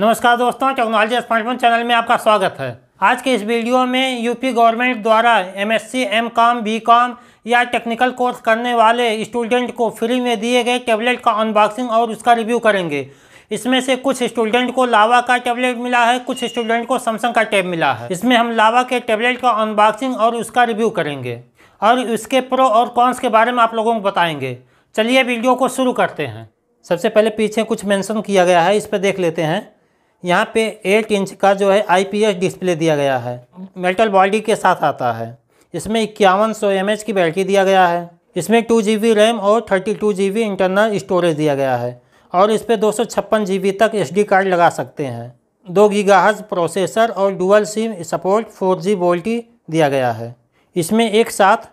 नमस्कार दोस्तों technology expansion channel में आपका स्वागत है आज के इस वीडियो में यूपी गवर्नमेंट द्वारा एमएससी, एमकॉम, बीकॉम या टेक्निकल कोर्स करने वाले स्टूडेंट को फ्री में दिए गए टैबलेट का अनबॉक्सिंग और उसका रिव्यू करेंगे इसमें से कुछ स्टूडेंट को लावा का टैबलेट मिला है कुछ स्टूडेंट को सैमसंग का टैब मिला है इसमें हम लावा के टैबलेट का अनबॉक्सिंग और उसका रिव्यू करेंगे और इसके प्रो और कॉन्स के बारे में आप लोगों को बताएंगे चलिए वीडियो को शुरू करते हैं सबसे पहले पीछे कुछ मेंशन किया गया है इस पर देख लेते हैं यहाँ पे एट इंच का जो है आईपीएस डिस्प्ले दिया गया है मेटल बॉडी के साथ आता है इसमें इक्यावन सौ की बैटरी दिया गया है इसमें टू जी रैम और थर्टी टू इंटरनल स्टोरेज दिया गया है और इस पर दो तक एस कार्ड लगा सकते हैं दो गीगाहज प्रोसेसर और dual sim support four G VoLTE दिया गया है इसमें एक साथ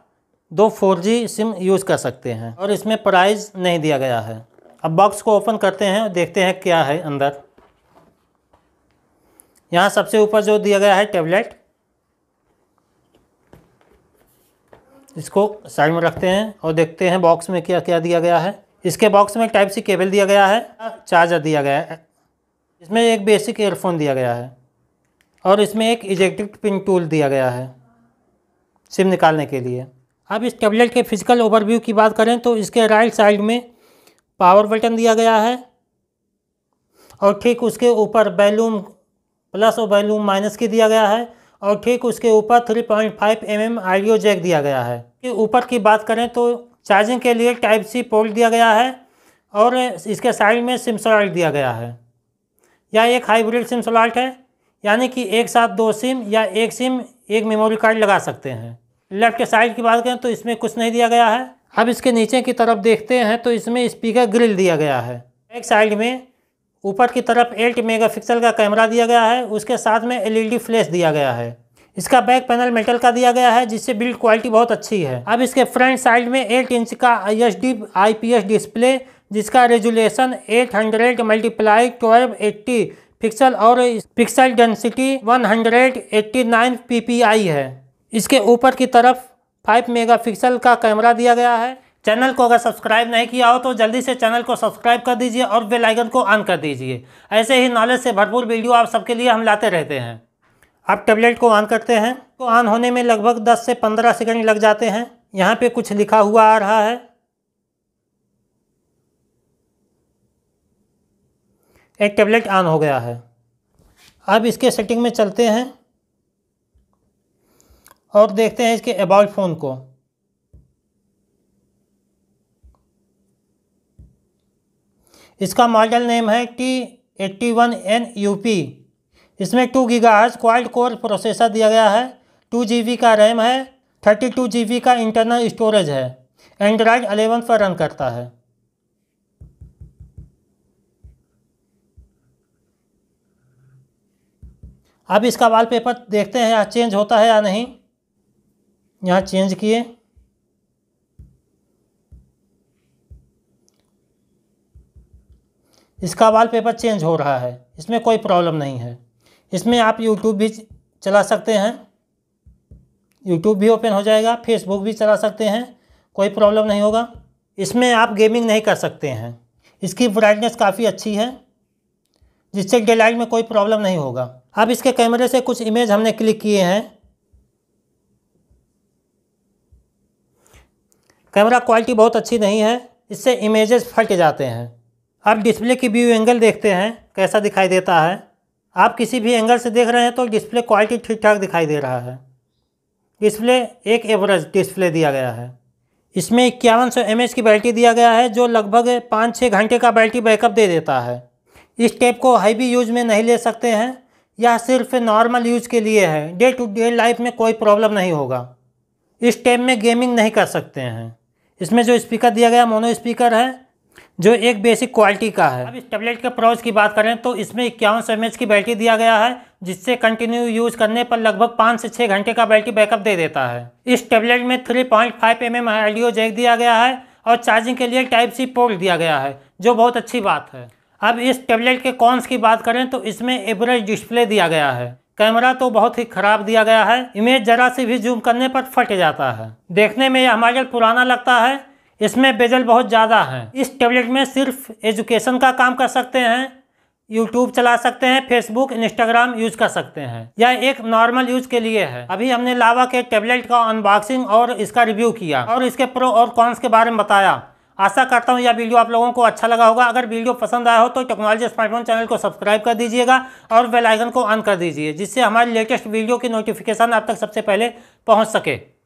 दो फोर जी सिम यूज़ कर सकते हैं और इसमें प्राइस नहीं दिया गया है अब बॉक्स को ओपन करते हैं और देखते हैं क्या है अंदर यहाँ सबसे ऊपर जो दिया गया है टेबलेट इसको साइड में रखते हैं और देखते हैं बॉक्स में क्या क्या दिया गया है इसके बॉक्स में टाइप सी केबल दिया गया है चार्जर दिया गया है इसमें एक बेसिक एयरफोन दिया गया है और इसमें एक इजेक्टिव पिन टूल दिया गया है सिम निकालने के लिए अब इस टेबलेट के फिजिकल ओवरव्यू की बात करें तो इसके राइट साइड में पावर बटन दिया गया है और ठीक उसके ऊपर बैलूम प्लस और वैल्यूम माइनस की दिया गया है और ठीक उसके ऊपर 3.5 पॉइंट mm आईडियो जैक दिया गया है कि ऊपर की बात करें तो चार्जिंग के लिए टाइप सी पोर्ट दिया गया है और इसके साइड में सिम सॉल्ट दिया गया है यह एक हाइब्रिड सिम सॉल्ट है यानी कि एक साथ दो सिम या एक सिम एक मेमोरी कार्ड लगा सकते हैं लेफ्ट साइड की बात करें तो इसमें कुछ नहीं दिया गया है अब इसके नीचे की तरफ देखते हैं तो इसमें स्पीकर ग्रिल दिया गया है एक साइड में ऊपर की तरफ 8 मेगापिक्सल का कैमरा दिया गया है उसके साथ में एलईडी फ्लैश दिया गया है इसका बैक पैनल मेटल का दिया गया है जिससे बिल्ड क्वालिटी बहुत अच्छी है अब इसके फ्रंट साइड में 8 इंच का आई आईपीएस डिस्प्ले जिसका resolution 800 hundred multiply twelve eighty pixel और पिक्सल डेंसिटी 189 पीपीआई है इसके ऊपर की तरफ फाइव मेगा का कैमरा दिया गया है चैनल को अगर सब्सक्राइब नहीं किया हो तो जल्दी से चैनल को सब्सक्राइब कर दीजिए और बेल आइकन को ऑन कर दीजिए ऐसे ही नॉलेज से भरपूर वीडियो आप सबके लिए हम लाते रहते हैं आप टैबलेट को ऑन करते हैं तो ऑन होने में लगभग 10 से 15 सेकंड लग जाते हैं यहाँ पे कुछ लिखा हुआ आ रहा है एक टैबलेट ऑन हो गया है अब इसके सेटिंग में चलते हैं और देखते हैं इसके अबाउट फ़ोन को इसका मॉडल नेम है T eighty one N U P इसमें two gigahertz core processor दिया गया है टू जी बी का रैम है थर्टी टू जी बी का इंटरनल स्टोरेज है एंड्रॉयड अलेवन पर रन करता है अब इसका वॉलपेपर देखते हैं यहाँ चेंज होता है या नहीं यहाँ चेंज किए इसका वॉलपेपर चेंज हो रहा है इसमें कोई प्रॉब्लम नहीं है इसमें आप यूट्यूब भी चला सकते हैं यूट्यूब भी ओपन हो जाएगा फेसबुक भी चला सकते हैं कोई प्रॉब्लम नहीं होगा इसमें आप गेमिंग नहीं कर सकते हैं इसकी ब्राइटनेस काफ़ी अच्छी है जिससे डेलाइट में कोई प्रॉब्लम नहीं होगा अब इसके कैमरे से कुछ इमेज हमने क्लिक किए हैं कैमरा क्वालिटी बहुत अच्छी नहीं है इससे इमेजेस फट जाते हैं अब डिस्प्ले की व्यू एंगल देखते हैं कैसा दिखाई देता है आप किसी भी एंगल से देख रहे हैं तो डिस्प्ले क्वालिटी ठीक ठाक दिखाई दे रहा है डिस्प्ले एक एवरेज डिस्प्ले दिया गया है इसमें इक्यावन सौ एम की बैटरी दिया गया है जो लगभग पाँच छः घंटे का बैटरी बैकअप दे देता है इस टेप को हैवी यूज में नहीं ले सकते हैं यह सिर्फ नॉर्मल यूज के लिए है डे टू डे लाइफ में कोई प्रॉब्लम नहीं होगा इस टेप में गेमिंग नहीं कर सकते हैं इसमें जो स्पीकर दिया गया मोनो स्पीकर है जो एक बेसिक क्वालिटी का है अब इस टैबलेट के प्रोज की बात करें तो इसमें इक्यावन सौ की बैटरी दिया गया है जिससे कंटिन्यू यूज करने पर लगभग पाँच से छः घंटे का बैटरी बैकअप दे देता है इस टैबलेट में three point five M M jack दिया गया है और चार्जिंग के लिए टाइप सी पोल दिया गया है जो बहुत अच्छी बात है अब इस टेबलेट के कॉन्स की बात करें तो इसमें एवरेज डिस्प्ले दिया गया है कैमरा तो बहुत ही ख़राब दिया गया है इमेज ज़रा से भी जूम करने पर फट जाता है देखने में यह हमारे पुराना लगता है इसमें बेजल बहुत ज़्यादा है इस टैबलेट में सिर्फ एजुकेशन का काम कर सकते हैं यूट्यूब चला सकते हैं फेसबुक इंस्टाग्राम यूज कर सकते हैं यह एक नॉर्मल यूज के लिए है अभी हमने लावा के टैबलेट का अनबॉक्सिंग और इसका रिव्यू किया और इसके प्रो और कॉन्स के बारे में बताया आशा करता हूँ यह वीडियो आप लोगों को अच्छा लगा होगा अगर वीडियो पसंद आया हो तो टेक्नोलॉजी स्मार्टफोन चैनल को सब्सक्राइब कर दीजिएगा और बेलाइकन को ऑन कर दीजिए जिससे हमारे लेटेस्ट वीडियो की नोटिफिकेशन आप तक सबसे पहले पहुँच सके